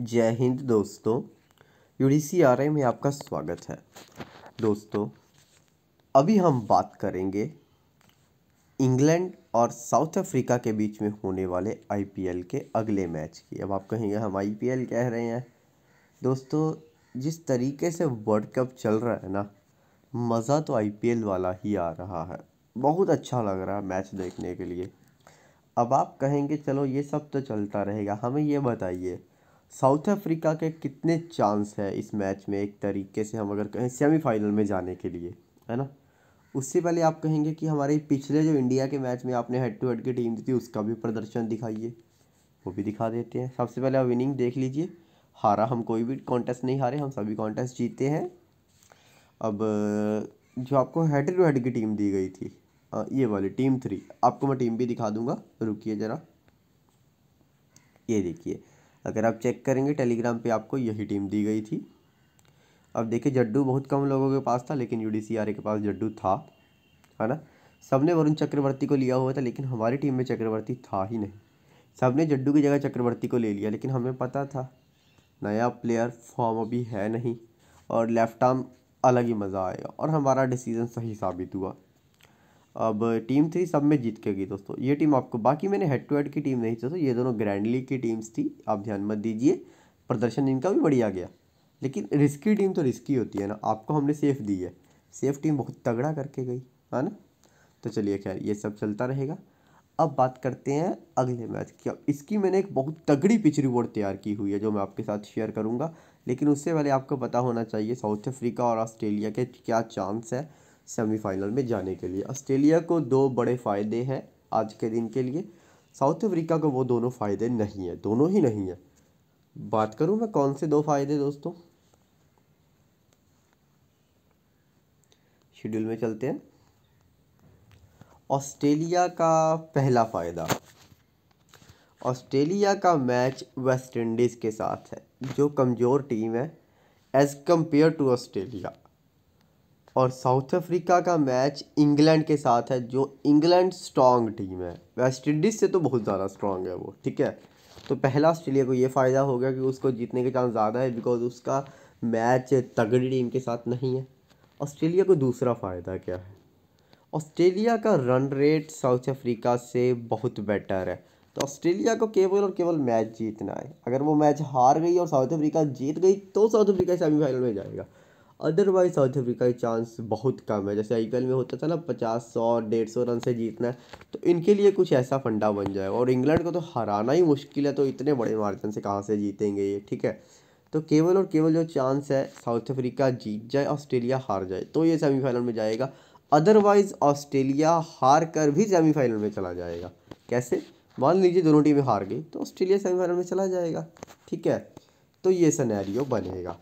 जय हिंद दोस्तों UDC are आई में आपका स्वागत है दोस्तों अभी हम बात करेंगे इंग्लैंड और साउथ अफ्रीका के बीच में होने वाले आईपीएल के अगले मैच की अब आप कहेंगे हम आईपीएल कह रहे हैं दोस्तों जिस तरीके से वर्ल्ड कप चल रहा है ना मज़ा तो आईपीएल वाला ही आ रहा है बहुत अच्छा लग रहा है मैच देखने के लिए अब आप कहेंगे चलो ये सब तो चलता रहेगा हमें ये बताइए साउथ अफ्रीका के कितने चांस है इस मैच में एक तरीके से हम अगर कहें सेमीफाइनल में जाने के लिए है ना उससे पहले आप कहेंगे कि हमारे पिछले जो इंडिया के मैच में आपने हेड टू हेड की टीम दी थी उसका भी प्रदर्शन दिखाइए वो भी दिखा देते हैं सबसे पहले आप विनिंग देख लीजिए हारा हम कोई भी कॉन्टेस्ट नहीं हारे हम सभी कॉन्टेस्ट जीते हैं अब जो आपको हेड टू हेड की टीम दी गई थी ये वाली टीम थ्री आपको मैं टीम भी दिखा दूंगा रुकिए ज़रा ये देखिए अगर आप चेक करेंगे टेलीग्राम पे आपको यही टीम दी गई थी अब देखिए जड्डू बहुत कम लोगों के पास था लेकिन यू के पास जड्डू था है ना सब ने वरुण चक्रवर्ती को लिया हुआ था लेकिन हमारी टीम में चक्रवर्ती था ही नहीं सब ने जड्डू की जगह चक्रवर्ती को ले लिया लेकिन हमें पता था नया प्लेयर फॉर्म अभी है नहीं और लेफ्ट आर्म अलग ही मज़ा आएगा और हमारा डिसीज़न सही साबित हुआ अब टीम थी सब में जीत के गई दोस्तों ये टीम आपको बाकी मैंने हेड टू हेड की टीम नहीं थी दोस्तों ये दोनों ग्रैंड लीग की टीम्स थी आप ध्यान मत दीजिए प्रदर्शन इनका भी बढ़िया गया लेकिन रिस्की टीम तो रिस्की होती है ना आपको हमने सेफ दी है सेफ टीम बहुत तगड़ा करके गई है ना तो चलिए खैर ये सब चलता रहेगा अब बात करते हैं अगले मैच की अब इसकी मैंने एक बहुत तगड़ी पिच रिपोर्ट तैयार की हुई है जो मैं आपके साथ शेयर करूंगा लेकिन उससे पहले आपको पता होना चाहिए साउथ अफ्रीका और ऑस्ट्रेलिया के क्या चांस है सेमीफाइनल में जाने के लिए ऑस्ट्रेलिया को दो बड़े फ़ायदे हैं आज के दिन के लिए साउथ अफ्रीका को वो दोनों फ़ायदे नहीं हैं दोनों ही नहीं हैं बात करूँ मैं कौन से दो फ़ायदे दोस्तों शेड्यूल में चलते हैं ऑस्ट्रेलिया का पहला फ़ायदा ऑस्ट्रेलिया का मैच वेस्ट इंडीज़ के साथ है जो कमज़ोर टीम है एज़ कम्पेयर टू ऑस्ट्रेलिया और साउथ अफ्रीका का मैच इंग्लैंड के साथ है जो इंग्लैंड स्ट्रांग टीम है वेस्ट इंडीज़ से तो बहुत ज़्यादा स्ट्रांग है वो ठीक है तो पहला ऑस्ट्रेलिया को ये फ़ायदा हो गया कि उसको जीतने के चांस ज़्यादा है बिकॉज उसका मैच तगड़ी टीम के साथ नहीं है ऑस्ट्रेलिया को दूसरा फ़ायदा क्या है ऑस्ट्रेलिया का रन रेट साउथ अफ्रीका से बहुत बेटर है तो ऑस्ट्रेलिया को केवल और केवल मैच जीतना है अगर वो मैच हार गई और साउथ अफ्रीका जीत गई तो साउथ अफ्रीका सेमीफाइनल में जाएगा अदरवाइज साउथ अफ्रीका के चांस बहुत कम है जैसे आई में होता था ना पचास सौ डेढ़ सौ रन से जीतना है तो इनके लिए कुछ ऐसा फंडा बन जाएगा और इंग्लैंड को तो हराना ही मुश्किल है तो इतने बड़े मार्जिन से कहाँ से जीतेंगे ये ठीक है तो केवल और केवल जो चांस है साउथ अफ्रीका जीत जाए ऑस्ट्रेलिया हार जाए तो ये सेमीफाइनल में जाएगा अदरवाइज़ ऑस्ट्रेलिया हार कर भी सेमीफाइनल में चला जाएगा कैसे मान लीजिए दोनों टीमें हार गई तो ऑस्ट्रेलिया सेमीफाइनल में चला जाएगा ठीक है तो ये सनेरियो बनेगा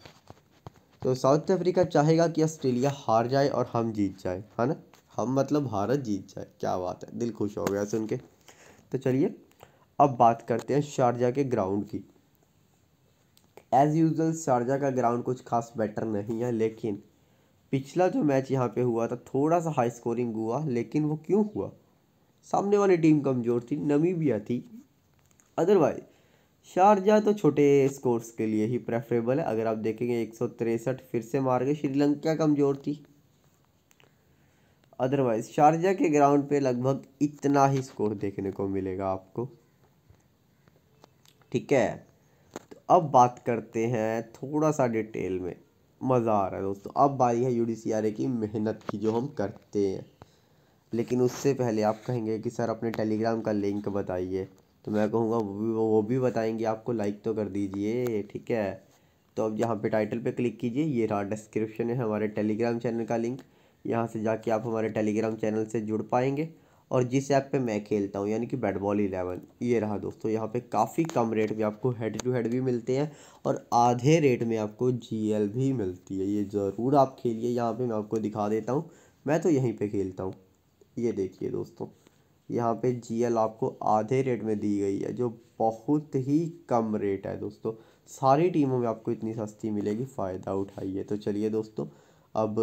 तो साउथ अफ्रीका चाहेगा कि ऑस्ट्रेलिया हार जाए और हम जीत जाए है ना हम मतलब भारत जीत जाए क्या बात है दिल खुश हो गया सुन के तो चलिए अब बात करते हैं शारजा के ग्राउंड की एज़ यूजल शारजा का ग्राउंड कुछ खास बेटर नहीं है लेकिन पिछला जो मैच यहाँ पे हुआ था थोड़ा सा हाई स्कोरिंग हुआ लेकिन वो क्यों हुआ सामने वाली टीम कमज़ोर थी नमी भी थी अदरवाइज शारजा तो छोटे स्कोर्स के लिए ही प्रेफरेबल है अगर आप देखेंगे एक फिर से मार गए श्रीलंका कमज़ोर थी अदरवाइज शारजा के ग्राउंड पे लगभग इतना ही स्कोर देखने को मिलेगा आपको ठीक है तो अब बात करते हैं थोड़ा सा डिटेल में मज़ा आ रहा है दोस्तों अब बारी है यू की मेहनत की जो हम करते हैं लेकिन उससे पहले आप कहेंगे कि सर अपने टेलीग्राम का लिंक बताइए तो मैं कहूँगा वो भी वो भी बताएंगे आपको लाइक तो कर दीजिए ठीक है तो अब यहाँ पे टाइटल पे क्लिक कीजिए ये रहा डिस्क्रिप्शन है हमारे टेलीग्राम चैनल का लिंक यहाँ से जाके आप हमारे टेलीग्राम चैनल से जुड़ पाएंगे और जिस ऐप पे मैं खेलता हूँ यानी कि बैट बॉल इलेवन ये रहा दोस्तों यहाँ पे काफ़ी कम रेट में आपको हेड टू हेड भी मिलते हैं और आधे रेट में आपको जीएल भी मिलती है ये ज़रूर आप खेलिए यहाँ पे मैं आपको दिखा देता हूँ मैं तो यहीं पे खेलता हूँ ये देखिए दोस्तों यहाँ पे जीएल आपको आधे रेट में दी गई है जो बहुत ही कम रेट है दोस्तों सारी टीमों में आपको इतनी सस्ती मिलेगी फ़ायदा उठाइए तो चलिए दोस्तों अब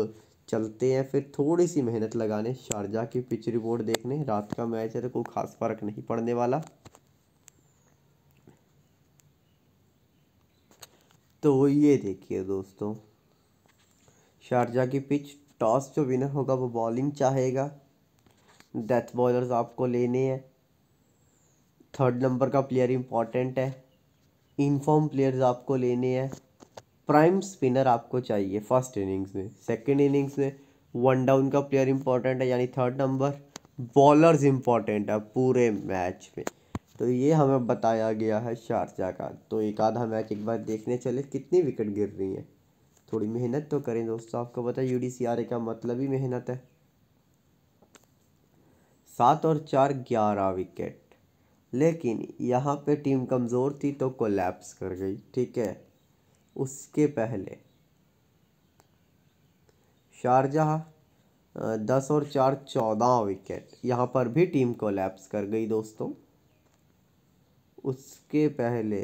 चलते हैं फिर थोड़ी सी मेहनत लगाने शारजा की पिच रिपोर्ट देखने रात का मैच है तो कोई खास फर्क नहीं पड़ने वाला तो ये देखिए दोस्तों शारजा की पिच टॉस जो विनर होगा वो बॉलिंग चाहेगा डेथ बॉलर्स आपको लेने हैं थर्ड नंबर का प्लेयर इम्पॉर्टेंट है इनफॉर्म प्लेयर्स आपको लेने हैं प्राइम स्पिनर आपको चाहिए फर्स्ट इनिंग्स में सेकंड इनिंग्स में वन डाउन का प्लेयर इम्पॉर्टेंट है यानी थर्ड नंबर बॉलर्स इम्पॉर्टेंट है पूरे मैच में तो ये हमें बताया गया है शारजा का तो एक आधा मैच एक बार देखने चले कितनी विकेट गिर रही है थोड़ी मेहनत तो करें दोस्तों आपको पता है U D C R A का मतलब ही मेहनत है सात और चार ग्यारह विकेट लेकिन यहाँ पे टीम कमज़ोर थी तो कोलैप्स कर गई ठीक है उसके पहले शारजहा दस और चार चौदह विकेट यहाँ पर भी टीम कोलैप्स कर गई दोस्तों उसके पहले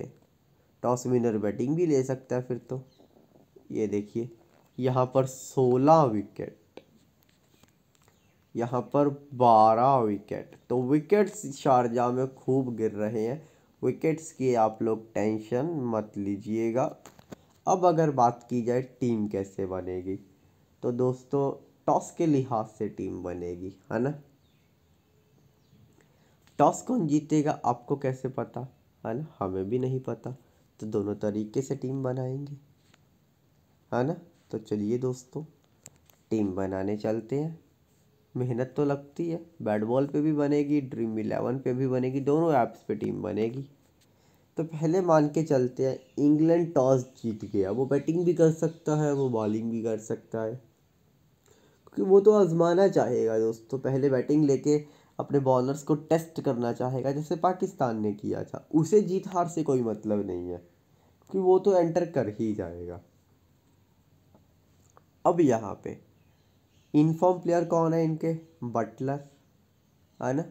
टॉस विनर बैटिंग भी ले सकता है फिर तो ये देखिए यहाँ पर सोलह विकेट यहाँ पर बारह विकेट तो विकेट्स शारजा में खूब गिर रहे हैं विकेट्स की आप लोग टेंशन मत लीजिएगा अब अगर बात की जाए टीम कैसे बनेगी तो दोस्तों टॉस के लिहाज से टीम बनेगी है ना टॉस कौन जीतेगा आपको कैसे पता है ना हमें भी नहीं पता तो दोनों तरीके से टीम बनाएंगे है ना तो चलिए दोस्तों टीम बनाने चलते हैं मेहनत तो लगती है बैट बॉल पे भी बनेगी ड्रीम इलेवन पे भी बनेगी दोनों ऐप्स पे टीम बनेगी तो पहले मान के चलते हैं इंग्लैंड टॉस जीत गया वो बैटिंग भी कर सकता है वो बॉलिंग भी कर सकता है क्योंकि वो तो आजमाना चाहेगा दोस्तों तो पहले बैटिंग लेके अपने बॉलर्स को टेस्ट करना चाहेगा जैसे पाकिस्तान ने किया था उसे जीत हार से कोई मतलब नहीं है क्योंकि वो तो एंटर कर ही जाएगा अब यहाँ पे इनफॉर्म प्लेयर कौन है इनके बटलर है ना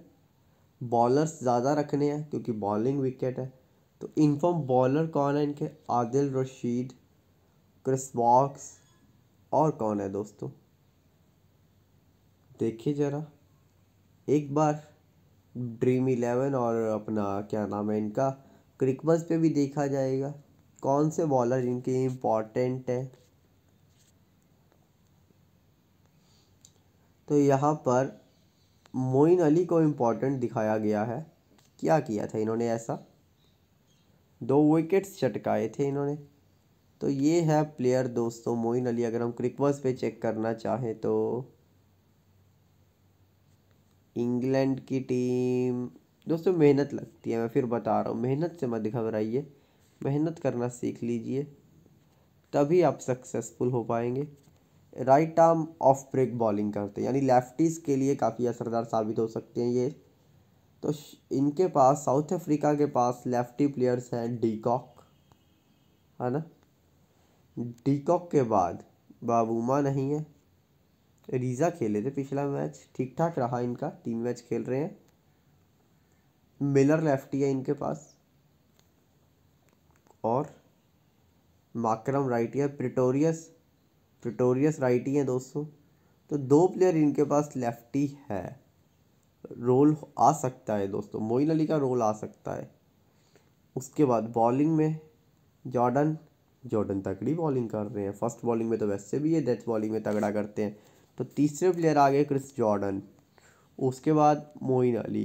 बॉलर्स ज़्यादा रखने हैं क्योंकि बॉलिंग विकेट है तो इनफॉर्म बॉलर कौन है इनके आदिल रशीद क्रिस बॉक्स और कौन है दोस्तों देखिए ज़रा एक बार ड्रीम इलेवन और अपना क्या नाम है इनका क्रिकबस पे भी देखा जाएगा कौन से बॉलर इनके इम्पॉर्टेंट हैं तो यहाँ पर मोइन अली को इम्पोर्टेंट दिखाया गया है क्या किया था इन्होंने ऐसा दो विकेट्स चटकाए थे इन्होंने तो ये है प्लेयर दोस्तों मोइन अली अगर हम क्रिकवर्स पे चेक करना चाहें तो इंग्लैंड की टीम दोस्तों मेहनत लगती है मैं फिर बता रहा हूँ मेहनत से मत घबराइए मेहनत करना सीख लीजिए तभी आप सक्सेसफुल हो पाएंगे right arm off break bowling करते हैं यानी लेफ्टीज़ के लिए काफ़ी असरदार साबित हो सकते हैं ये तो इनके पास साउथ अफ्रीका के पास लेफ्टी प्लेयर्स हैं डीकॉक है ना डीकॉक के बाद बाबूमा नहीं है रीज़ा खेले थे पिछला मैच ठीक ठाक रहा इनका तीन मैच खेल रहे हैं मिलर लेफ्टी है इनके पास और माक्रम राइट या प्रिटोरियस प्रिटोरियस राइट ही दोस्तों तो दो प्लेयर इनके पास लेफ्टी है रोल आ सकता है दोस्तों मोइन अली का रोल आ सकता है उसके बाद बॉलिंग में जॉर्डन जॉर्डन तगड़ी बॉलिंग कर रहे हैं फर्स्ट बॉलिंग में तो वैसे भी ये डेथ बॉलिंग में तगड़ा करते हैं तो तीसरे प्लेयर आ गए क्रिस जॉर्डन उसके बाद मोइन अली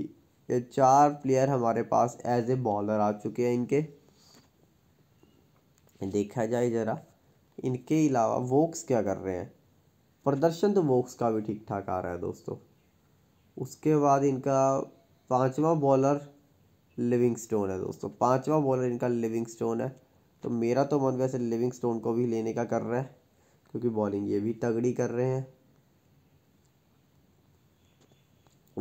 ये चार प्लेयर हमारे पास एज ए बॉलर आ चुके हैं इनके देखा जाए ज़रा इनके अलावा वोक्स क्या कर रहे हैं प्रदर्शन तो वोक्स का भी ठीक ठाक आ रहा है दोस्तों उसके बाद इनका पांचवा बॉलर लिविंग स्टोन है दोस्तों पांचवा बॉलर इनका लिविंग स्टोन है तो मेरा तो मन वैसे लिविंग स्टोन को भी लेने का कर रहा है क्योंकि बॉलिंग ये भी तगड़ी कर रहे हैं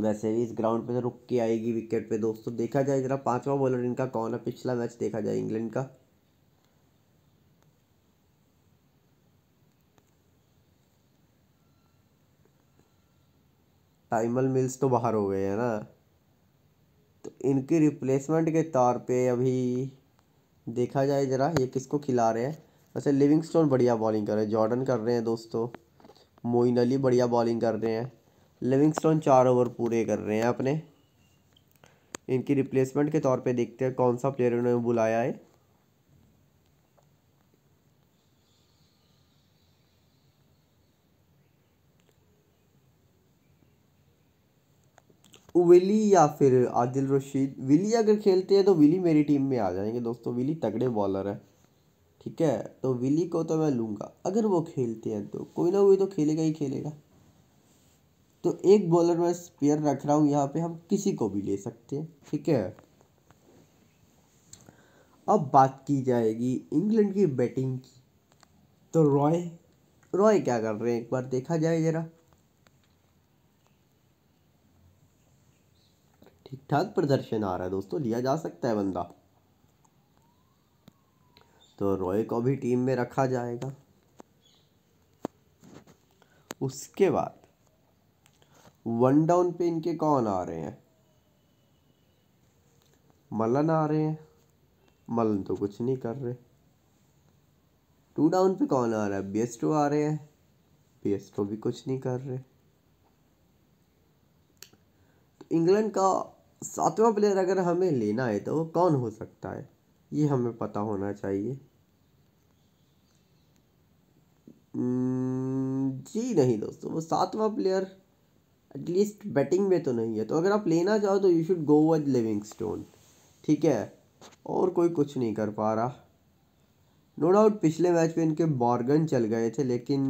वैसे भी इस ग्राउंड पे तो रुक के आएगी विकेट पे दोस्तों देखा जाए ज़रा पांचवा बॉलर इनका कौन है पिछला मैच देखा जाए इंग्लैंड का टाइमल मिल्स तो बाहर हो गए हैं ना तो इनकी रिप्लेसमेंट के तौर पे अभी देखा जाए ज़रा ये किसको खिला रहे हैं वैसे लिविंगस्टोन बढ़िया बॉलिंग कर रहे हैं जॉर्डन कर रहे हैं दोस्तों मोइन अली बढ़िया बॉलिंग कर रहे हैं लिविंगस्टोन चार ओवर पूरे कर रहे हैं अपने इनकी रिप्लेसमेंट के तौर पे देखते हैं कौन सा प्लेयर उन्होंने बुलाया है विली या फिर आदिल रशीद विली अगर खेलते हैं तो विली मेरी टीम में आ जाएंगे दोस्तों विली तगड़े बॉलर है ठीक है तो विली को तो मैं लूँगा अगर वो खेलते हैं तो कोई ना कोई तो खेलेगा ही खेलेगा तो एक बॉलर मैं स्पेयर रख रहा हूँ यहाँ पे हम किसी को भी ले सकते हैं ठीक है अब बात की जाएगी इंग्लैंड की बैटिंग की तो रॉय रॉय क्या कर रहे हैं एक बार देखा जाए ज़रा ठीक ठाक प्रदर्शन आ रहा है दोस्तों लिया जा सकता है बंदा तो रॉय को भी टीम में रखा जाएगा उसके बाद वन डाउन पे इनके कौन आ रहे हैं मलन आ रहे हैं मलन तो कुछ नहीं कर रहे टू डाउन पे कौन आ रहा है बी आ रहे हैं बी भी कुछ नहीं कर रहे तो इंग्लैंड का सातवां प्लेयर अगर हमें लेना है तो वो कौन हो सकता है ये हमें पता होना चाहिए हम्म, जी नहीं दोस्तों वो सातवां प्लेयर एटलीस्ट बैटिंग में तो नहीं है तो अगर आप लेना चाहो तो you should go with Stone ठीक है और कोई कुछ नहीं कर पा रहा नो डाउट पिछले मैच में इनके बॉर्गन चल गए थे लेकिन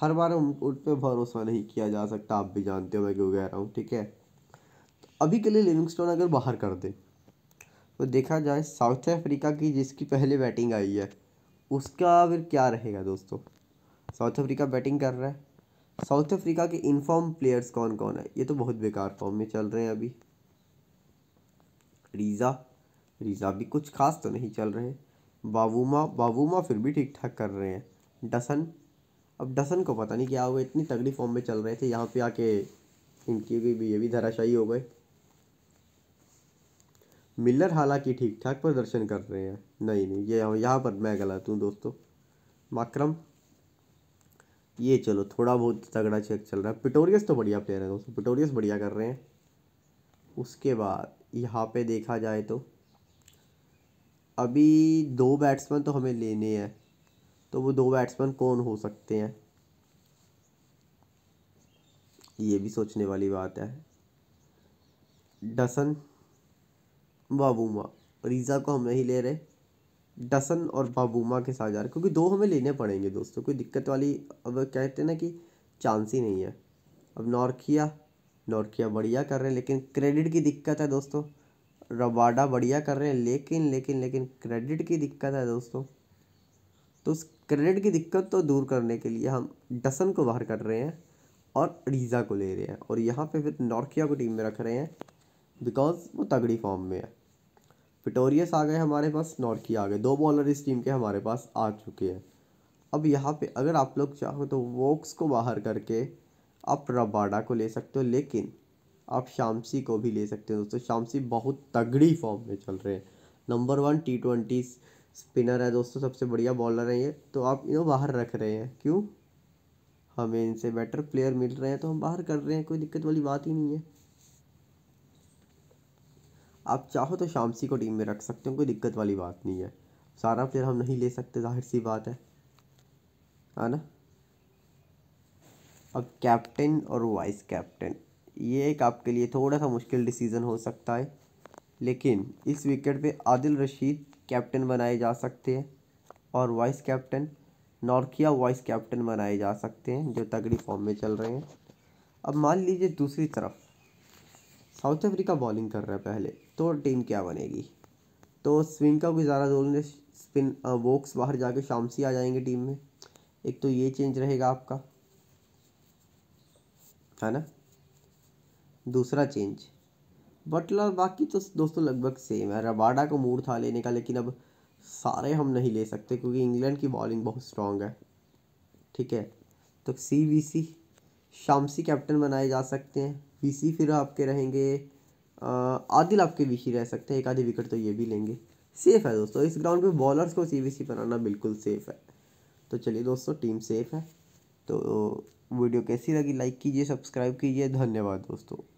हर बार उन पर भरोसा नहीं किया जा सकता आप भी जानते हो मैं क्यों कह रहा हूँ ठीक है अभी के लिए लिविंगस्टोन अगर बाहर कर दे तो देखा जाए साउथ अफ्रीका की जिसकी पहले बैटिंग आई है उसका फिर क्या रहेगा दोस्तों साउथ अफ्रीका बैटिंग कर रहा है साउथ अफ्रीका के इनफॉर्म प्लेयर्स कौन कौन है ये तो बहुत बेकार फॉर्म में चल रहे हैं अभी रीज़ा रीज़ा भी कुछ खास तो नहीं चल रहे बाबूमा बाबूमा फिर भी ठीक ठाक कर रहे हैं डसन अब डसन को पता नहीं क्या हुआ इतनी तगड़ी फॉर्म में चल रहे थे यहाँ पे आके इनकी भी ये भी धराशाही हो गए मिलर हालांकि ठीक ठाक प्रदर्शन कर रहे हैं नहीं नहीं ये यह, यहाँ पर मैं गलत हूँ दोस्तों माक्रम ये चलो थोड़ा बहुत तगड़ा चेक चल रहा है पिटोरियस तो बढ़िया प्लेयर है दोस्तों पिटोरियस बढ़िया कर रहे हैं उसके बाद यहाँ पे देखा जाए तो अभी दो बैट्समैन तो हमें लेने हैं तो वो दो बैट्समैन कौन हो सकते हैं ये भी सोचने वाली बात है डसन बाबूमा रीज़ा को हम नहीं ले रहे डसन और बाबूमा के साथ जा रहे क्योंकि दो हमें लेने पड़ेंगे दोस्तों कोई दिक्कत वाली अब कहते हैं ना कि चांस ही नहीं है अब नॉर्किया नॉर्किया बढ़िया कर रहे हैं लेकिन क्रेडिट की दिक्कत है दोस्तों रबाडा बढ़िया कर रहे हैं लेकिन लेकिन लेकिन क्रेडिट की दिक्कत है दोस्तों तो उस क्रेडिट की दिक्कत तो दूर करने के लिए हम डसन को बाहर कर रहे हैं और रीज़ा को ले रहे हैं और यहाँ पे फिर नॉर्किया को टीम में रख रहे हैं बिकॉज वो तगड़ी फॉर्म में है पिटोरियस आ गए हमारे पास नॉर्की आ गए दो बॉलर इस टीम के हमारे पास आ चुके हैं अब यहाँ पे अगर आप लोग चाहो तो वोक्स को बाहर करके आप रबाडा को ले सकते हो लेकिन आप शामसी को भी ले सकते हो दोस्तों शामसी बहुत तगड़ी फॉर्म में चल रहे हैं number one T twenty spinner है दोस्तों सबसे बढ़िया बॉलर है ये तो आप इन बाहर रख रहे हैं क्यों हमें इनसे बेटर प्लेयर मिल रहे हैं तो हम बाहर कर रहे हैं कोई दिक्कत वाली बात ही नहीं है आप चाहो तो शामसी को टीम में रख सकते हो कोई दिक्कत वाली बात नहीं है सारा प्लेयर हम नहीं ले सकते जाहिर सी बात है है हाँ ना अब कैप्टन और वाइस कैप्टन ये एक आपके लिए थोड़ा सा मुश्किल डिसीज़न हो सकता है लेकिन इस विकेट पे आदिल रशीद कैप्टन बनाए जा सकते हैं और vice captain Nortje vice captain बनाए जा सकते हैं जो तगड़ी फॉर्म में चल रहे हैं अब मान लीजिए दूसरी तरफ साउथ अफ्रीका बॉलिंग कर रहा है पहले तो टीम क्या बनेगी तो स्पिन का गुजारा दोनों स्पिन वोक्स बाहर जाके शामसी आ जाएंगे टीम में एक तो ये चेंज रहेगा आपका है ना दूसरा चेंज बटलर बाकी तो दोस्तों लगभग सेम है रबाडा का मूड था लेने का लेकिन अब सारे हम नहीं ले सकते क्योंकि इंग्लैंड की बॉलिंग बहुत स्ट्रॉन्ग है ठीक है तो सी वी सी शामसी कैप्टन बनाए जा सकते हैं वी सी फिर आपके रहेंगे आदिल आपके विश ही रह सकते हैं एक आधी विकेट तो ये भी लेंगे सेफ़ है दोस्तों इस ग्राउंड पे बॉलर्स को सी बनाना बिल्कुल सेफ़ है तो चलिए दोस्तों टीम सेफ़ है तो वीडियो कैसी लगी लाइक कीजिए सब्सक्राइब कीजिए धन्यवाद दोस्तों